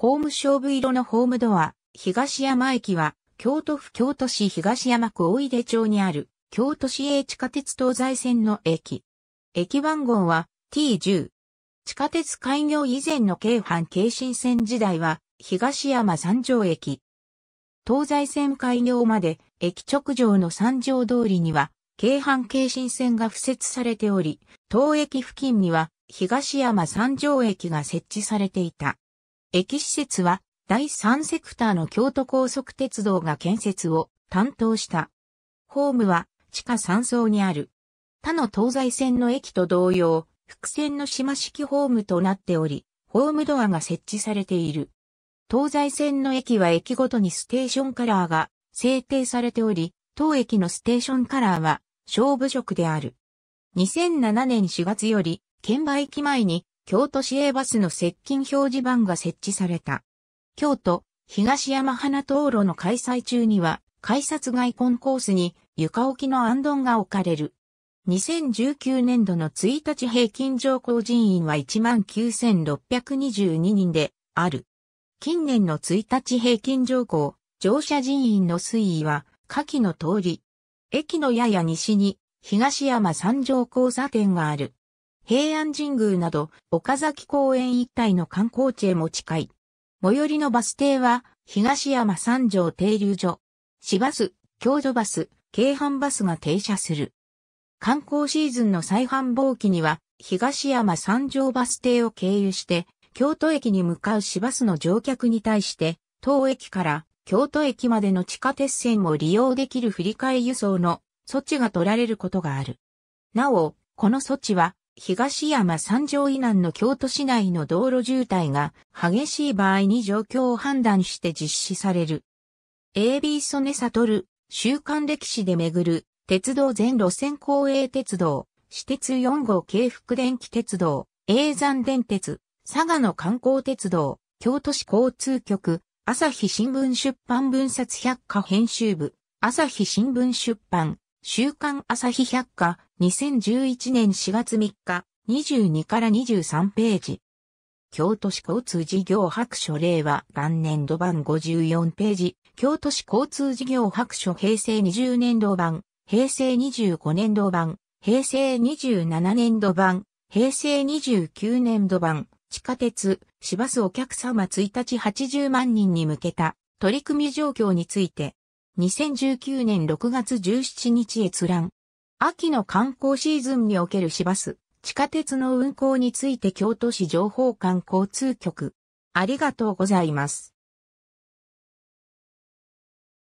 ホーム勝負色のホームドア、東山駅は、京都府京都市東山区大出町にある、京都市営地下鉄東西線の駅。駅番号は T10。地下鉄開業以前の京阪京新線時代は、東山三条駅。東西線開業まで、駅直上の三条通りには、京阪京新線が付設されており、当駅付近には、東山三条駅が設置されていた。駅施設は第3セクターの京都高速鉄道が建設を担当した。ホームは地下3層にある。他の東西線の駅と同様、複線の島式ホームとなっており、ホームドアが設置されている。東西線の駅は駅ごとにステーションカラーが制定されており、当駅のステーションカラーは勝負色である。2007年4月より、券売機前に京都市営バスの接近表示板が設置された。京都、東山花道路の開催中には、改札外コンコースに床置きの行灯が置かれる。2019年度の1日平均乗降人員は19,622人である。近年の1日平均乗降、乗車人員の推移は、下記の通り。駅のやや西に、東山三条交差点がある。平安神宮など、岡崎公園一帯の観光地へも近い。最寄りのバス停は、東山三条停留所。市バス、京都バス、京阪バスが停車する。観光シーズンの再繁忙期には、東山三条バス停を経由して、京都駅に向かう市バスの乗客に対して、当駅から京都駅までの地下鉄線を利用できる振り替え輸送の措置が取られることがある。なお、この措置は東山三条以南の京都市内の道路渋滞が激しい場合に状況を判断して実施される。AB 曽根悟、週刊歴史で巡る、鉄道全路線公営鉄道、私鉄4号京福電気鉄道、永山電鉄、佐賀の観光鉄道、京都市交通局、朝日新聞出版分冊百科編集部、朝日新聞出版、週刊朝日百科、2011年4月3日、22から23ページ。京都市交通事業白書令和元年度版54ページ。京都市交通事業白書平成20年度版、平成25年度版、平成27年度版、平成29年度版、地下鉄、市バスお客様1日80万人に向けた取り組み状況について、2019年6月17日閲覧。秋の観光シーズンにおける市バス、地下鉄の運行について京都市情報館交通局。ありがとうございます。